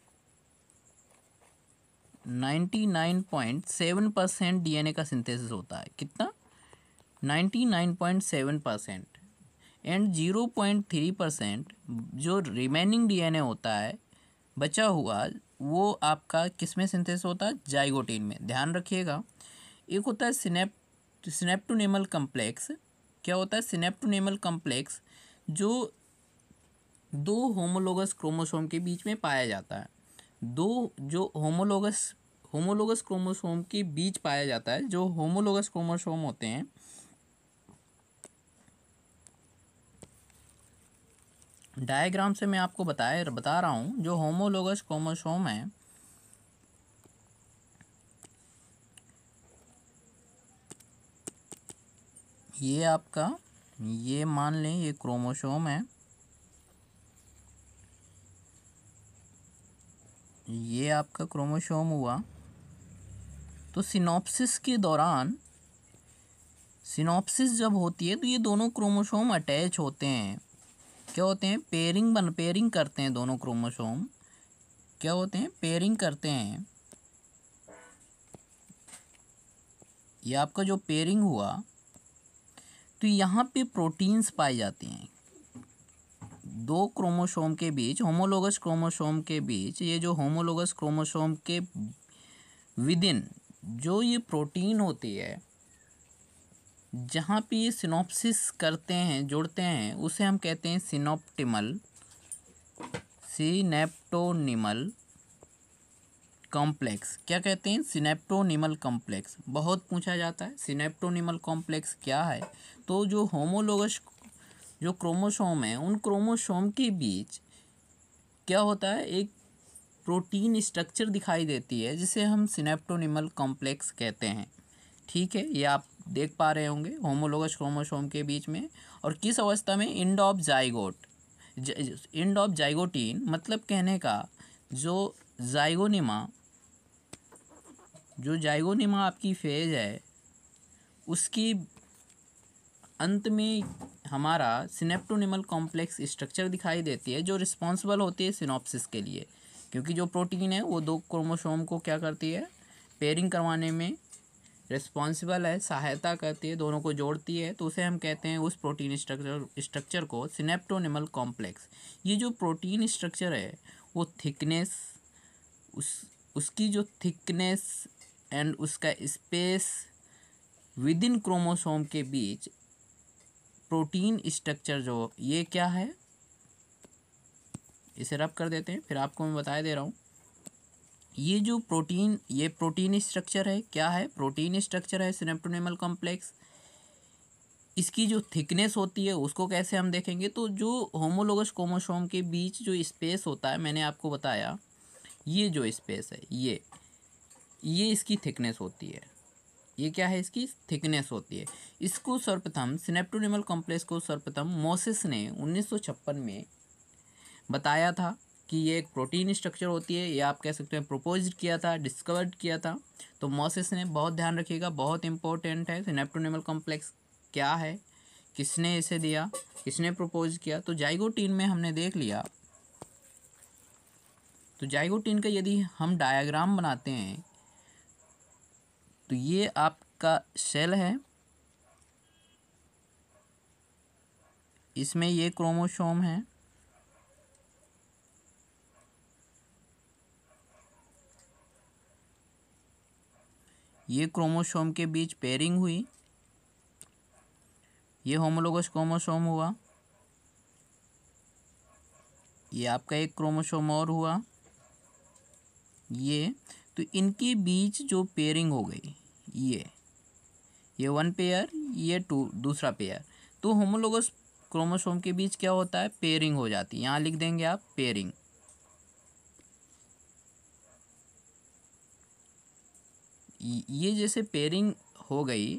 ninety nine point seven percent D का सिंथेसिस होता है कितना ninety nine point seven percent and zero point three percent जो रिमेनिंग डीएनए होता है बचा हुआ वो आपका किस में सिंथेस होता है जाइगोटीन में ध्यान रखिएगा एक होता है सिनेप सिनेप्टोनेमल कम्प्लेक्स क्या होता है सिनेप्टोनेमल कम्प्लेक्स जो दो होमोलोगस क्रोमोसोम के बीच में पाया जाता है दो जो होमोलोगस होमोलोगस क्रोमोसोम के बीच पाया जाता है जो होमोलोगस क्रोमोसोम होते हैं डायग्राम से मैं आपको बताए बता रहा हूँ जो होमोलोगस क्रोमोसोम है ये आपका ये मान लें ये क्रोमोसोम है ये आपका क्रोमोसोम हुआ तो सिनॉप्सिस के दौरान सिनॉप्सिस जब होती है तो ये दोनों क्रोमोसोम अटैच होते हैं क्या होते हैं पेयरिंग बन पेयरिंग करते हैं दोनों क्रोमोसोम क्या होते हैं पेयरिंग करते हैं ये आपका जो पेयरिंग हुआ तो यहाँ पे प्रोटीन्स पाए जाते हैं दो क्रोमोसोम के बीच होमोलोगस क्रोमोसोम के बीच ये जो होमोलोगस क्रोमोसोम के विदिन जो ये प्रोटीन होती है जहाँ पे ये सिनोप्सिस करते हैं जोड़ते हैं उसे हम कहते हैं सिनोप्टिमल सीनेप्टोनिमल कॉम्प्लेक्स क्या कहते हैं सिनेप्टोनिमल कॉम्प्लेक्स बहुत पूछा जाता है सिनेप्टोनिमल कॉम्प्लेक्स क्या है तो जो होमोलोगस जो क्रोमोसोम है उन क्रोमोसोम के बीच क्या होता है एक प्रोटीन स्ट्रक्चर दिखाई देती है जिसे हम सिनेप्टोनिमल कॉम्प्लेक्स कहते हैं ठीक है ये आप देख पा रहे होंगे होमोलोगस क्रोमोसोम के बीच में और किस अवस्था में end of zygote end of zygotene मतलब कहने का जो जाइगोनिमा जो जाइगोनिमा आपकी फेज है उसकी अंत में हमारा सिनेप्टोनिमल कॉम्प्लेक्स स्ट्रक्चर दिखाई देती है जो रिस्पॉन्सिबल होती है सिनॉप्सिस के लिए क्योंकि जो प्रोटीन है वो दो क्रोमोसोम को क्या करती है पेयरिंग करवाने में रिस्पॉन्सिबल है सहायता करती है दोनों को जोड़ती है तो उसे हम कहते हैं उस प्रोटीन स्ट्रक्चर स्ट्रक्चर को सिनेप्टोनिमल कॉम्प्लेक्स ये जो प्रोटीन स्ट्रक्चर है वो थिकनेस उस उसकी जो थिकनेस एंड उसका स्पेस विद इन क्रोमोसोम के बीच प्रोटीन स्ट्रक्चर जो ये क्या है इसे रब कर देते हैं फिर आपको मैं बता दे रहा हूँ ये जो प्रोटीन ये प्रोटीन स्ट्रक्चर है क्या है प्रोटीन स्ट्रक्चर है सिनेप्टोनिमल कॉम्प्लेक्स इसकी जो थिकनेस होती है उसको कैसे हम देखेंगे तो जो होमोलोगस क्रोमोसोम के बीच जो स्पेस होता है मैंने आपको बताया ये जो स्पेस है ये ये इसकी थिकनेस होती है ये क्या है इसकी थिकनेस होती है इसको सर्वप्रथम सिनेप्टोनिमल कॉम्प्लेक्स को सर्वप्रथम मोसिस ने उन्नीस में बताया था कि ये एक प्रोटीन स्ट्रक्चर होती है ये आप कह सकते हैं प्रपोज किया था डिस्कवर्ड किया था तो मोसिस ने बहुत ध्यान रखिएगा बहुत इंपॉर्टेंट है सिनेप्टोनिमल तो कॉम्प्लेक्स क्या है किसने इसे दिया किसने प्रपोज किया तो जाइगोटीन में हमने देख लिया तो जाइगोटीन का यदि हम डायाग्राम बनाते हैं तो ये आपका सेल है इसमें ये क्रोमोसोम है ये क्रोमोसोम के बीच पेयरिंग हुई ये होमोलोगस क्रोमोसोम हुआ ये आपका एक क्रोमोसोम और हुआ ये तो इनके बीच जो पेयरिंग हो गई ये ये वन पेयर ये टू दूसरा पेयर तो होमोलोगस क्रोमोसोम के बीच क्या होता है पेयरिंग हो जाती है यहाँ लिख देंगे आप पेयरिंग ये जैसे पेयरिंग हो गई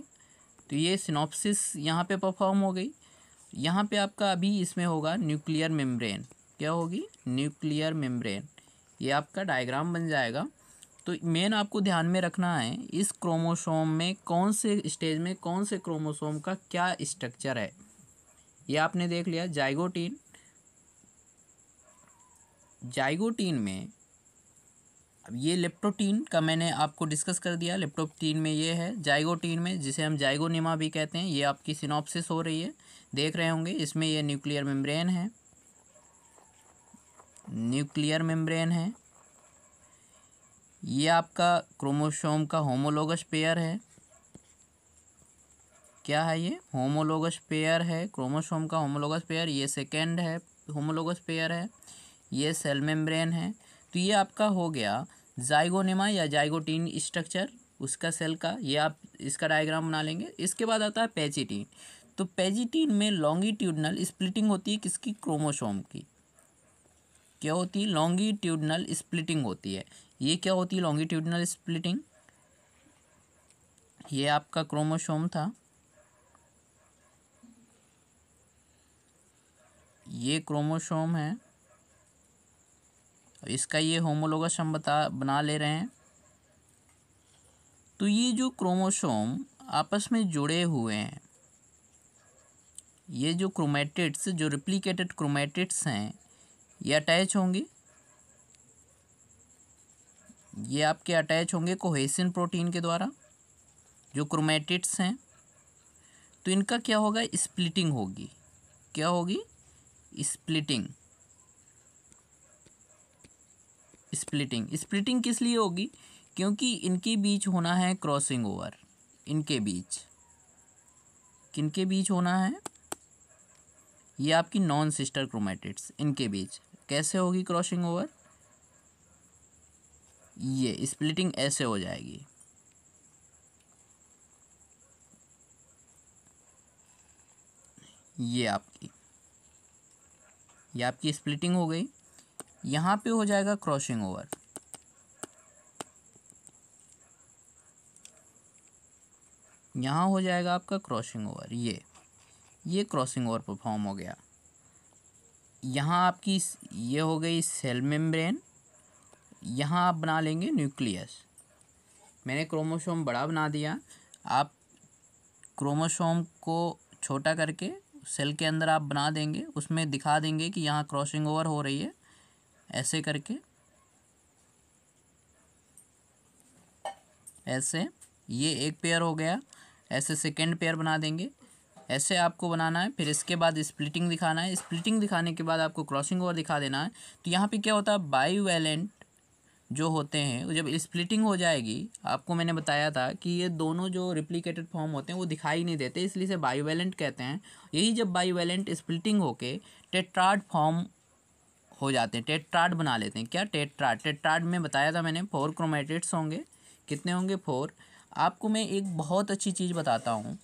तो ये सिनॉप्सिस यहाँ पे परफॉर्म हो गई यहाँ पे आपका अभी इसमें होगा न्यूक्लियर मेम्ब्रेन क्या होगी न्यूक्लियर मेम्ब्रेन ये आपका डायग्राम बन जाएगा तो मेन आपको ध्यान में रखना है इस क्रोमोसोम में कौन से स्टेज में कौन से क्रोमोसोम का क्या स्ट्रक्चर है ये आपने देख लिया जाइगोटीन जाइगोटीन में अब ये लेप्टोटीन का मैंने आपको डिस्कस कर दिया लेप्टोटीन में ये है जाइगोटीन में जिसे हम जाइगोनिमा भी कहते हैं ये आपकी सिनॉप्सिस हो रही है देख रहे होंगे इसमें यह न्यूक्लियर मेम्ब्रेन है न्यूक्लियर मेम्ब्रेन है ये आपका क्रोमोसोम का होमोलोगस पेयर है क्या है ये होमोलोगस पेयर है क्रोमोसोम का होमोलोगस पेयर ये सेकेंड है होमोलोगस पेयर है ये सेल मेम्ब्रेन है तो ये आपका हो गया जाइगोनेमा या जाइगोटीन स्ट्रक्चर उसका सेल का ये आप इसका डायग्राम बना लेंगे इसके बाद आता है पेजिटीन तो पेजिटीन में लॉन्गिट्यूडनल स्प्लिटिंग होती है किसकी क्रोमोसोम की क्या होती है लॉन्गिट्यूडनल स्प्लिटिंग होती है ये क्या होती है लॉन्गिट्यूडनल स्प्लिटिंग ये आपका क्रोमोसोम था ये क्रोमोसोम है इसका ये होमोलोगस हम बता बना ले रहे हैं तो ये जो क्रोमोसोम आपस में जुड़े हुए हैं ये जो क्रोमेटिड्स जो रिप्लिकेटेड क्रोमेटिड्स हैं ये अटैच होंगे ये आपके अटैच होंगे कोहेसिन प्रोटीन के द्वारा जो क्रोमेटिड्स हैं तो इनका क्या होगा स्प्लिटिंग होगी क्या होगी स्प्लिटिंग स्प्लिटिंग स्प्लिटिंग किस लिए होगी क्योंकि इनके बीच होना है क्रॉसिंग ओवर इनके बीच किन के बीच होना है ये आपकी नॉन सिस्टर क्रोमेटिड्स इनके बीच कैसे होगी क्रॉसिंग ओवर ये स्प्लिटिंग ऐसे हो जाएगी ये आपकी ये आपकी स्प्लिटिंग हो गई यहाँ पे हो जाएगा क्रॉसिंग ओवर यहाँ हो जाएगा आपका क्रॉसिंग ओवर ये ये क्रॉसिंग ओवर परफॉर्म हो गया यहाँ आपकी ये हो गई सेल मेम्ब्रेन यहाँ आप बना लेंगे न्यूक्लियस मैंने क्रोमोसोम बड़ा बना दिया आप क्रोमोसोम को छोटा करके सेल के अंदर आप बना देंगे उसमें दिखा देंगे कि यहाँ क्रॉसिंग ओवर हो रही है ऐसे करके ऐसे ये एक पेयर हो गया ऐसे सेकेंड पेयर बना देंगे ऐसे आपको बनाना है फिर इसके बाद स्प्लिटिंग दिखाना है स्प्लिटिंग दिखाने के बाद आपको क्रॉसिंग ओवर दिखा देना है तो यहाँ पे क्या होता है वैलेंट जो होते हैं जब स्प्लिटिंग हो जाएगी आपको मैंने बताया था कि ये दोनों जो रिप्लिकेटेड फॉर्म होते हैं वो दिखाई नहीं देते इसलिए इसे बाईवैलेंट कहते हैं यही जब बाईवैलेंट स्प्लिटिंग होके टेट्राड फॉर्म हो जाते हैं टेट्राड बना लेते हैं क्या टेट्राड टेट्राड में बताया था मैंने फोर क्रोमेटेट्स होंगे कितने होंगे फोर आपको मैं एक बहुत अच्छी चीज़ बताता हूँ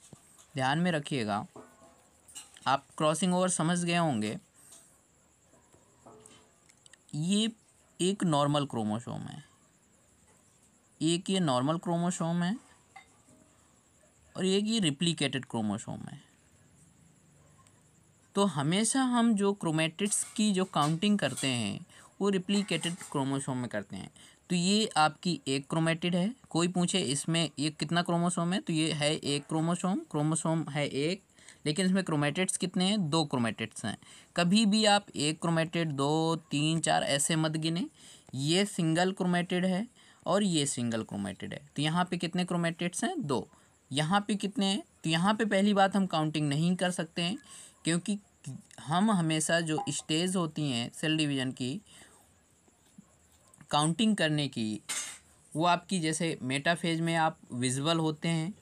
ध्यान में रखिएगा आप क्रॉसिंग ओवर समझ गए होंगे ये एक नॉर्मल क्रोमोसोम है एक ये नॉर्मल क्रोमोसोम है और एक ये रिप्लीकेटेड क्रोमोसोम है तो हमेशा हम जो क्रोमेटिट्स की जो काउंटिंग करते हैं वो रिप्लीकेटेड क्रोमोसोम में करते हैं तो ये आपकी एक क्रोमेटिड है कोई पूछे इसमें ये कितना क्रोमोसोम है तो ये है एक क्रोमोसोम क्रोमोसोम है एक लेकिन इसमें क्रोमेटिड्स कितने हैं दो क्रोमेटिड्स हैं कभी भी आप एक क्रोमेटिड दो तीन चार ऐसे मत गिने ये सिंगल क्रोमेटिड है और ये सिंगल क्रोमेटिड है तो यहाँ पे कितने क्रोमेटिड्स हैं दो यहाँ पे कितने हैं तो यहाँ पे पहली बात हम काउंटिंग नहीं कर सकते हैं क्योंकि हम हमेशा जो स्टेज होती हैं सेल डिवीज़न की काउंटिंग करने की वो आपकी जैसे मेटाफेज में आप विजुअल होते हैं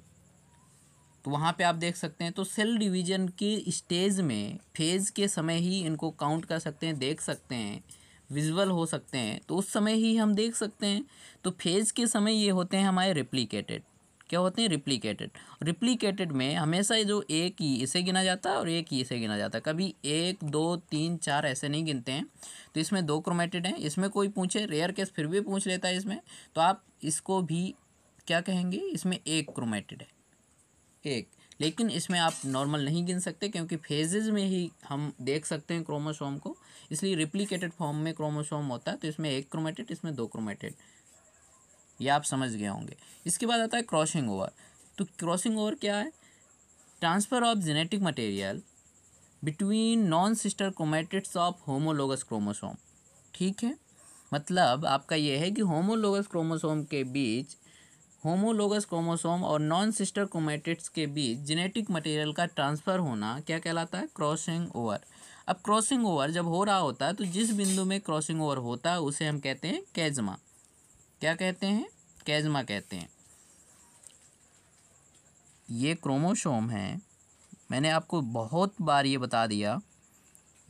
तो वहाँ पे आप देख सकते हैं तो सेल डिवीज़न के स्टेज में फेज़ के समय ही इनको काउंट कर सकते हैं देख सकते हैं विजुअल हो सकते हैं तो उस समय ही हम देख सकते हैं तो फेज़ के समय ये होते हैं हमारे रिप्लीकेटेड क्या होते हैं रिप्लीकेटेड रिप्लीकेटेड में हमेशा जो एक ही इसे गिना जाता है और एक ही इसे गिना जाता है कभी एक दो तीन चार ऐसे नहीं गिनते हैं तो इसमें दो क्रोमेटेड हैं इसमें कोई पूछे रेयर केस फिर भी पूछ लेता है इसमें तो आप इसको भी क्या कहेंगे इसमें एक क्रोमेटेड है एक लेकिन इसमें आप नॉर्मल नहीं गिन सकते क्योंकि फेजेज में ही हम देख सकते हैं क्रोमोसोम को इसलिए रिप्लीकेटेड फॉर्म में क्रोमोसोम होता है तो इसमें एक क्रोमेटेड इसमें दो क्रोमेटेड ये आप समझ गए होंगे इसके बाद आता है क्रॉसिंग ओवर तो क्रॉसिंग ओवर क्या है transfer of genetic material between non sister chromatids of homologous chromosome ठीक है मतलब आपका यह है कि होमोलोगस क्रोमोसोम के बीच होमोलोगस क्रोमोसोम और नॉन सिस्टर क्रोमेटिड्स के बीच जेनेटिक मटेरियल का ट्रांसफ़र होना क्या कहलाता है क्रॉसिंग ओवर अब क्रॉसिंग ओवर जब हो रहा होता है तो जिस बिंदु में क्रॉसिंग ओवर होता है उसे हम कहते हैं कैजमा क्या कहते हैं कैजमा कहते हैं ये क्रोमोसोम है मैंने आपको बहुत बार ये बता दिया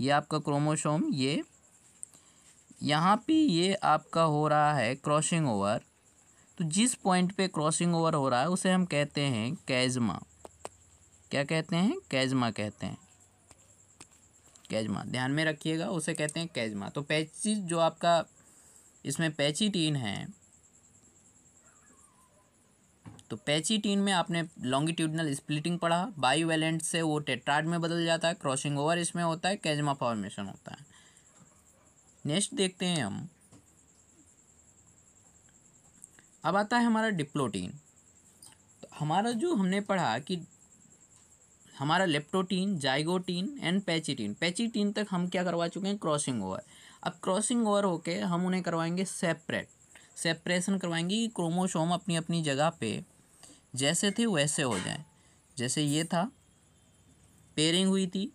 ये आपका क्रोमोसोम ये यहाँ पे ये आपका हो रहा है क्रॉसिंग ओवर तो जिस पॉइंट पे क्रॉसिंग ओवर हो रहा है उसे हम कहते हैं कैजमा क्या कहते हैं कैजमा कहते हैं कैजमा ध्यान में रखिएगा उसे कहते हैं कैजमा तो पैचिस जो आपका इसमें टीन है तो पैचीटीन में आपने लॉन्गिट्यूडनल स्प्लिटिंग पढ़ा बाईवेलेंट से वो टेट्राड में बदल जाता है क्रॉसिंग ओवर इसमें होता है कैजमा फॉर्मेशन होता है नेक्स्ट देखते हैं हम अब आता है हमारा डिप्लोटीन तो हमारा जो हमने पढ़ा कि हमारा leptotene zygotene and pachytene pachytene तक हम क्या करवा चुके हैं क्रॉसिंग ओवर अब क्रॉसिंग ओवर होके हम उन्हें करवाएंगे सेपरेट सेपरेशन करवाएंगे कि क्रोमोसोम अपनी अपनी जगह पे जैसे थे वैसे हो जाएं जैसे ये था पेयरिंग हुई थी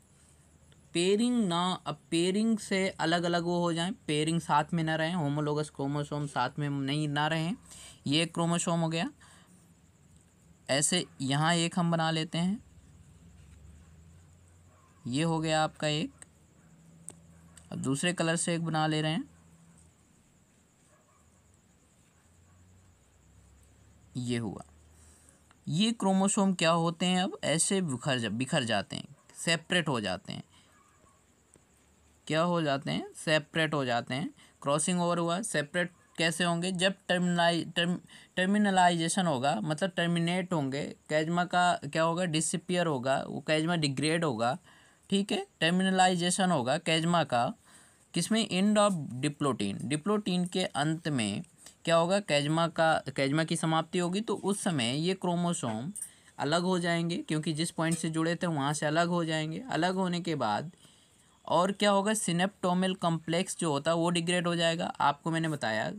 पेयरिंग ना अब पेयरिंग से अलग अलग वो हो जाएं पेयरिंग साथ में ना रहें होमोलोगस क्रोमोसोम साथ में नहीं ना रहें ये एक क्रोमोसोम हो गया ऐसे यहाँ एक हम बना लेते हैं ये हो गया आपका एक अब दूसरे कलर से एक बना ले रहे हैं ये हुआ ये क्रोमोसोम क्या होते हैं अब ऐसे बिखर जा बिखर जाते हैं सेपरेट हो जाते हैं क्या हो जाते हैं सेपरेट हो जाते हैं क्रॉसिंग ओवर हुआ सेपरेट कैसे होंगे जब टर्मिनाइ टर्म टर्मिनलाइजेशन होगा मतलब टर्मिनेट होंगे कैजमा का क्या होगा डिसपियर होगा वो कैजमा डिग्रेड होगा ठीक है टर्मिनलाइजेशन होगा कैजमा का किसमें एंड ऑफ डिप्लोटीन डिप्लोटीन के अंत में क्या होगा कैजमा का कैजमा की समाप्ति होगी तो उस समय ये क्रोमोसोम अलग हो जाएंगे क्योंकि जिस पॉइंट से जुड़े थे वहाँ से अलग हो जाएंगे अलग होने के बाद और क्या होगा सिनेप्टोमल कम्प्लेक्स जो होता है वो डिग्रेड हो जाएगा आपको मैंने बताया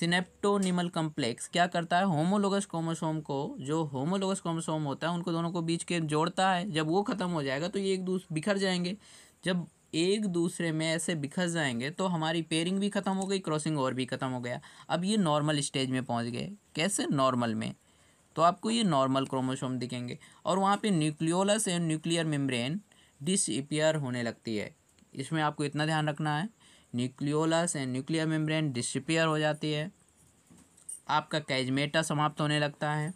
सिनेप्टोनिमल कम्प्लेक्स क्या करता है होमोलोगस क्रोमोसोम को जो होमोलोगस क्रोमोसोम होता है उनको दोनों को बीच के जोड़ता है जब वो ख़त्म हो जाएगा तो ये एक दूसरे बिखर जाएंगे जब एक दूसरे में ऐसे बिखर जाएंगे तो हमारी पेयरिंग भी ख़त्म हो गई क्रॉसिंग और भी ख़त्म हो गया अब ये नॉर्मल स्टेज में पहुंच गए कैसे नॉर्मल में तो आपको ये नॉर्मल क्रोमोसोम दिखेंगे और वहाँ पे nucleolus and nuclear membrane disappear होने लगती है इसमें आपको इतना ध्यान रखना है nucleolus and nuclear membrane disappear हो जाती है आपका कैजमेटा समाप्त होने लगता है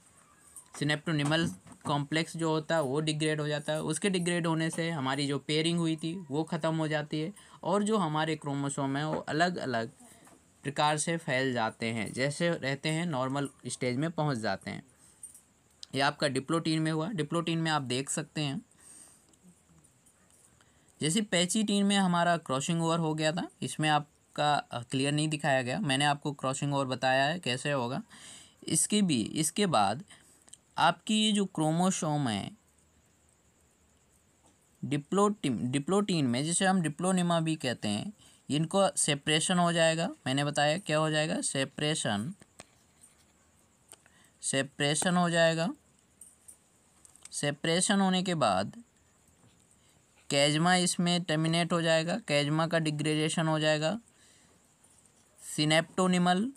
सिनेप्टोनिमल कॉम्प्लेक्स जो होता है वो डिग्रेड हो जाता है उसके डिग्रेड होने से हमारी जो पेयरिंग हुई थी वो ख़त्म हो जाती है और जो हमारे क्रोमोसोम है वो अलग अलग प्रकार से फैल जाते हैं जैसे रहते हैं नॉर्मल स्टेज में पहुंच जाते हैं ये आपका डिप्लोटीन में हुआ डिप्लोटीन में आप देख सकते हैं जैसे पैचीटीन में हमारा क्रॉसिंग ओवर हो गया था इसमें आपका क्लियर नहीं दिखाया गया मैंने आपको क्रॉसिंग ओवर बताया है कैसे होगा इसके भी इसके बाद आपकी ये जो क्रोमोसोम है डिप्लोटिम डिप्लोटीन में जिसे हम डिप्लोनिमा भी कहते हैं इनको सेपरेशन हो जाएगा मैंने बताया क्या हो जाएगा सेपरेशन सेपरेशन हो जाएगा सेपरेशन होने के बाद कैजमा इसमें टर्मिनेट हो जाएगा कैजमा का डिग्रेडेशन हो जाएगा सिनेप्टोनिमल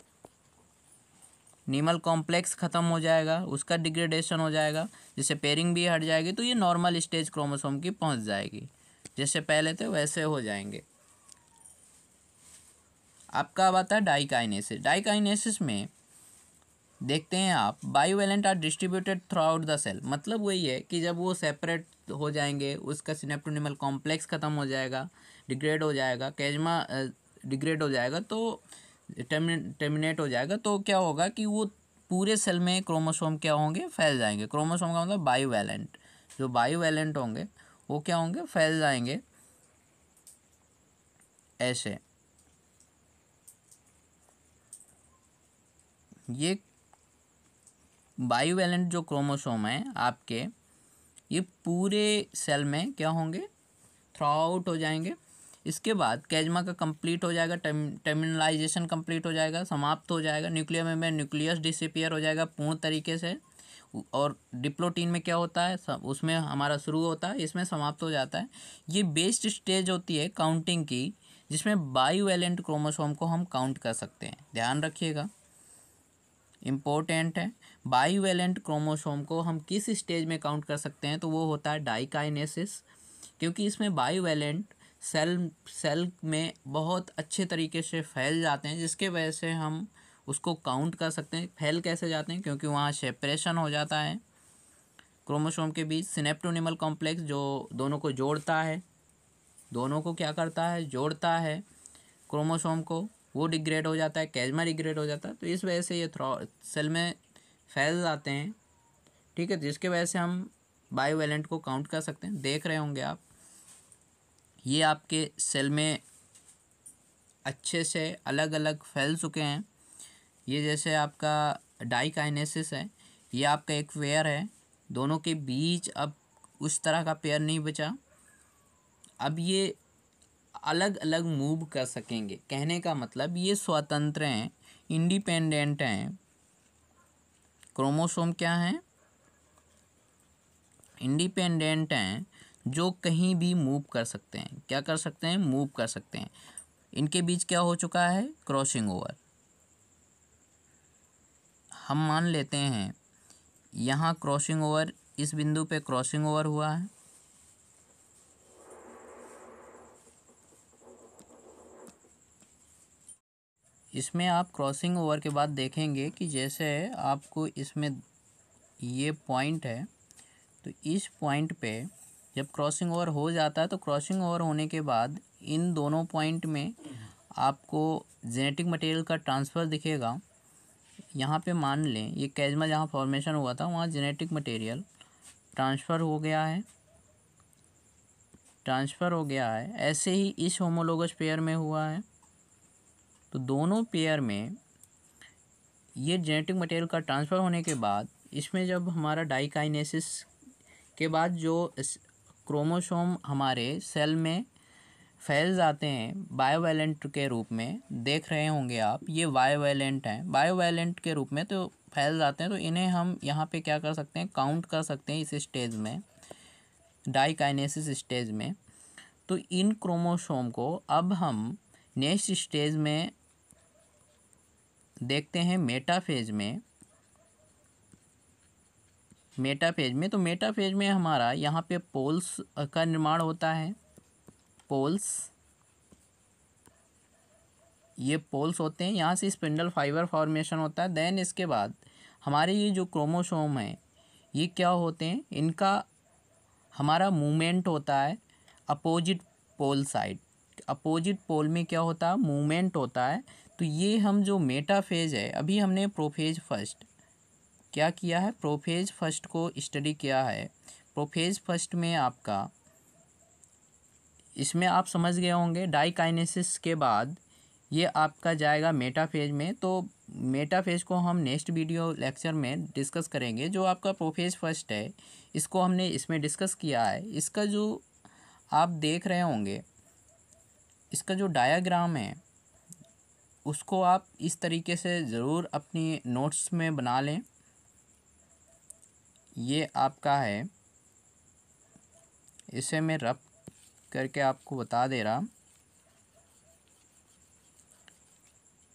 नीमल कॉम्प्लेक्स खत्म हो जाएगा उसका डिग्रेडेशन हो जाएगा जिससे पेयरिंग भी हट जाएगी तो ये नॉर्मल स्टेज क्रोमोसोम की पहुंच जाएगी जैसे पहले थे वैसे हो जाएंगे आपका अब आता है डाइकाइनेसिस डाइकाइनेसिस में देखते हैं आप bivalent are distributed throughout the cell मतलब वही है कि जब वो सेपरेट हो जाएंगे उसका सिनेप्टोनिमल कॉम्प्लेक्स ख़त्म हो जाएगा डिग्रेड हो जाएगा कैजमा डिग्रेड हो जाएगा तो टर्मिनेट हो जाएगा तो क्या होगा कि वो पूरे सेल में क्रोमोसोम क्या होंगे फैल जाएंगे क्रोमोसोम का मतलब बायोवेलेंट जो बायोवेलेंट होंगे वो क्या होंगे फैल जाएंगे ऐसे ये बायोवेलेंट जो क्रोमोसोम है आपके ये पूरे सेल में क्या होंगे थ्रू आउट हो जाएंगे इसके बाद कैजमा का कंप्लीट हो जाएगा टर्मिनलाइजेशन कंप्लीट हो जाएगा समाप्त हो जाएगा न्यूक्लियर में, न्यूक्लियस डिसपियर हो जाएगा पूर्ण तरीके से और डिप्लोटीन में क्या होता है सब उसमें हमारा शुरू होता है इसमें समाप्त हो जाता है ये बेस्ट स्टेज होती है काउंटिंग की जिसमें बायोवेलेंट क्रोमोसोम को हम काउंट कर सकते हैं ध्यान रखिएगा इम्पोर्टेंट है बायोवेलेंट क्रोमोसोम को हम किस स्टेज में काउंट कर सकते हैं तो वो होता है डाइकाइनेसिस क्योंकि इसमें बायोवेलेंट सेल सेल में बहुत अच्छे तरीके से फैल जाते हैं जिसके वजह से हम उसको काउंट कर सकते हैं फैल कैसे जाते हैं क्योंकि वहाँ सेपरेशन हो जाता है क्रोमोसोम के बीच सिनेप्टोनिमल कॉम्प्लेक्स जो दोनों को जोड़ता है दोनों को क्या करता है जोड़ता है क्रोमोसोम को वो डिग्रेड हो जाता है कैजमा डिग्रेड हो जाता है तो इस वजह से ये थ्रॉ सेल में फैल जाते हैं ठीक है जिसके वजह से हम बायोवेलेंट को काउंट कर सकते हैं देख रहे होंगे आप ये आपके सेल में अच्छे से अलग अलग फैल चुके हैं ये जैसे आपका डाइकाइनेसिस है ये आपका एक पेयर है दोनों के बीच अब उस तरह का पेयर नहीं बचा अब ये अलग अलग मूव कर सकेंगे कहने का मतलब ये स्वतंत्र हैं इंडिपेंडेंट हैं क्रोमोसोम क्या हैं इंडिपेंडेंट हैं जो कहीं भी मूव कर सकते हैं क्या कर सकते हैं मूव कर सकते हैं इनके बीच क्या हो चुका है क्रॉसिंग ओवर हम मान लेते हैं यहाँ क्रॉसिंग ओवर इस बिंदु पे क्रॉसिंग ओवर हुआ है इसमें आप क्रॉसिंग ओवर के बाद देखेंगे कि जैसे आपको इसमें ये पॉइंट है तो इस पॉइंट पे जब क्रॉसिंग ओवर हो जाता है तो क्रॉसिंग ओवर होने के बाद इन दोनों पॉइंट में आपको जेनेटिक मटेरियल का ट्रांसफ़र दिखेगा यहाँ पे मान लें ये कैजमा जहाँ फॉर्मेशन हुआ था वहाँ जेनेटिक मटेरियल ट्रांसफ़र हो गया है ट्रांसफ़र हो गया है ऐसे ही इस होमोलोगस पेयर में हुआ है तो दोनों पेयर में ये जेनेटिक मटेरियल का ट्रांसफ़र होने के बाद इसमें जब हमारा डाइकाइनेसिस के बाद जो क्रोमोसोम हमारे सेल में फैल जाते हैं बायोवेलेंट के रूप में देख रहे होंगे आप ये बायोवेलेंट हैं बायोवेलेंट के रूप में तो फैल जाते हैं तो इन्हें हम यहाँ पे क्या कर सकते हैं काउंट कर सकते हैं इस स्टेज में डाइकाइनेसिस स्टेज में तो इन क्रोमोसोम को अब हम नेक्स्ट स्टेज में देखते हैं मेटाफेज में मेटा फेज में तो मेटा फेज में हमारा यहाँ पे पोल्स का निर्माण होता है पोल्स ये पोल्स होते हैं यहाँ से स्पिंडल फाइबर फॉर्मेशन होता है देन इसके बाद हमारे ये जो क्रोमोसोम है ये क्या होते हैं इनका हमारा मूवमेंट होता है opposite pole side opposite pole में क्या होता है मूवमेंट होता है तो ये हम जो मेटाफेज है अभी हमने प्रोफेज फर्स्ट क्या किया है प्रोफेज फर्स्ट को स्टडी किया है प्रोफेज फर्स्ट में आपका इसमें आप समझ गए होंगे डाइकाइनेसिस के बाद ये आपका जाएगा मेटाफेज में तो मेटाफेज को हम नेक्स्ट वीडियो लेक्चर में डिस्कस करेंगे जो आपका प्रोफेज फर्स्ट है इसको हमने इसमें डिस्कस किया है इसका जो आप देख रहे होंगे इसका जो डायाग्राम है उसको आप इस तरीके से ज़रूर अपनी नोट्स में बना लें ये आपका है इसे मैं रब करके आपको बता दे रहा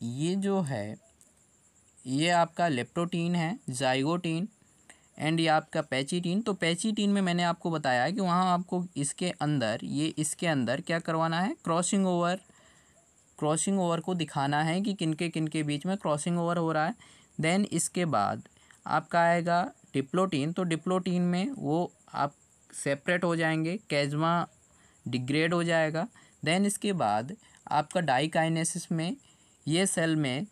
ये जो है ये आपका लेप्टोटीन है जाइगोटीन एंड ये आपका पैचीटीन तो पैचीटीन में मैंने आपको बताया कि वहाँ आपको इसके अंदर ये इसके अंदर क्या करवाना है क्रॉसिंग ओवर क्रॉसिंग ओवर को दिखाना है कि किनके किनके बीच में क्रॉसिंग ओवर हो रहा है देन इसके बाद आपका आएगा डिप्लोटीन तो डिप्लोटीन में वो आप सेपरेट हो जाएंगे कैजमा डिग्रेड हो जाएगा देन इसके बाद आपका डाइकाइनेसिस में ये सेल में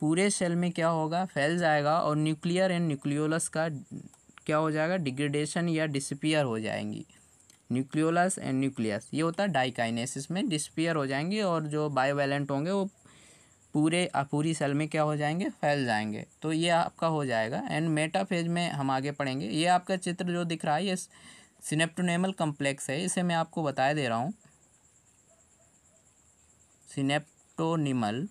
पूरे सेल में क्या होगा फैल जाएगा और न्यूक्लियर एंड न्यूक्लियोलस का क्या हो जाएगा डिग्रेडेशन या डिसपियर हो जाएंगी न्यूक्लियोलस एंड न्यूक्लियस ये होता है डाइकाइनेसिस में डिसपियर हो जाएंगे और जो बायोवेलेंट होंगे वो पूरे पूरी सेल में क्या हो जाएंगे फैल जाएंगे तो ये आपका हो जाएगा एंड मेटाफेज में हम आगे पढ़ेंगे ये आपका चित्र जो दिख रहा है ये सिनेप्टोनेमल कम्प्लेक्स है इसे मैं आपको बताया दे रहा हूँ सिनेप्टोनिमल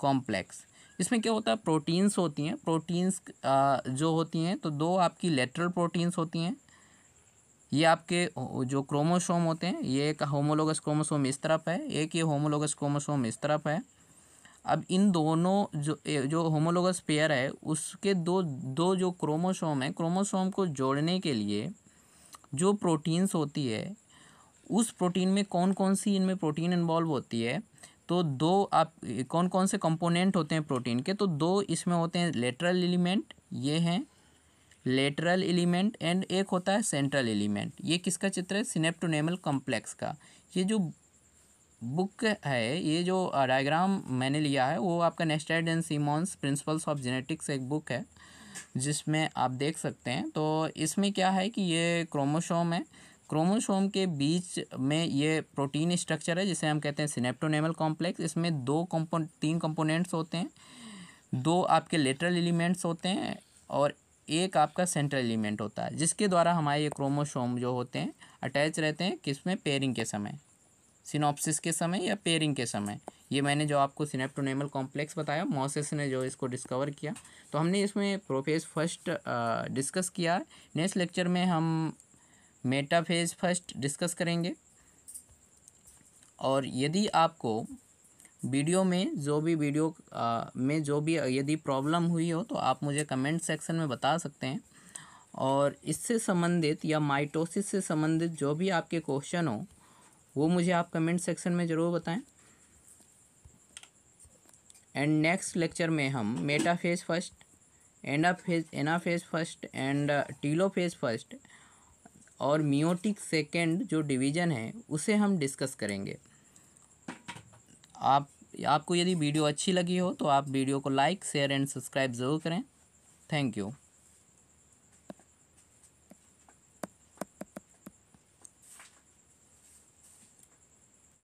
कॉम्प्लेक्स इसमें क्या होता है प्रोटीन्स होती हैं प्रोटीन्स जो होती हैं तो दो आपकी लेटरल प्रोटीन्स होती हैं ये आपके जो क्रोमोसोम होते हैं ये एक होमोलोगस क्रोमोसोम इस तरफ है एक ये होमोलोगस क्रोमोसोम इस तरफ है अब इन दोनों जो जो होमोलोगस पेयर है उसके दो दो जो क्रोमोसोम है क्रोमोसोम को जोड़ने के लिए जो प्रोटीन्स होती है उस प्रोटीन में कौन कौन सी इनमें प्रोटीन इन्वॉल्व होती है तो दो आप कौन कौन से कंपोनेंट होते हैं प्रोटीन के तो दो इसमें होते हैं लेटरल एलिमेंट ये हैं लेटरल एलिमेंट एंड एक होता है सेंट्रल एलिमेंट ये किसका चित्र है सिनेप्टोनेमल कॉम्प्लेक्स का ये जो बुक है ये जो डायग्राम मैंने लिया है वो आपका Snustad and Simmons principles of genetics एक बुक है जिसमें आप देख सकते हैं तो इसमें क्या है कि ये क्रोमोसोम है क्रोमोसोम के बीच में ये प्रोटीन स्ट्रक्चर है जिसे हम कहते हैं सिनेप्टोनेमल कॉम्प्लेक्स इसमें दो कंपो तीन कंपोनेंट्स होते हैं दो आपके लेटरल एलिमेंट्स होते हैं और एक आपका सेंट्रल एलिमेंट होता है जिसके द्वारा हमारे ये क्रोमोसोम जो होते हैं अटैच रहते हैं किसमें पेयरिंग के समय सिनॉप्सिस के समय या पेयरिंग के समय ये मैंने जो आपको सिनेप्टोनेमल कॉम्प्लेक्स बताया मॉसेस ने जो इसको डिस्कवर किया तो हमने इसमें प्रोफेज फर्स्ट डिस्कस किया नेक्स्ट लेक्चर में हम मेटाफेज फर्स्ट डिस्कस करेंगे और यदि आपको वीडियो में जो भी वीडियो में जो भी यदि प्रॉब्लम हुई हो तो आप मुझे कमेंट सेक्शन में बता सकते हैं और इससे संबंधित या माइटोसिस से संबंधित जो भी आपके क्वेश्चन हो वो मुझे आप कमेंट सेक्शन में ज़रूर बताएं एंड नेक्स्ट लेक्चर में हम metaphase first anaphase anaphase first and telophase first और मियोटिक सेकेंड जो डिवीज़न है उसे हम डिस्कस करेंगे आप आपको यदि वीडियो अच्छी लगी हो तो आप वीडियो को लाइक शेयर एंड सब्सक्राइब ज़रूर करें थैंक यू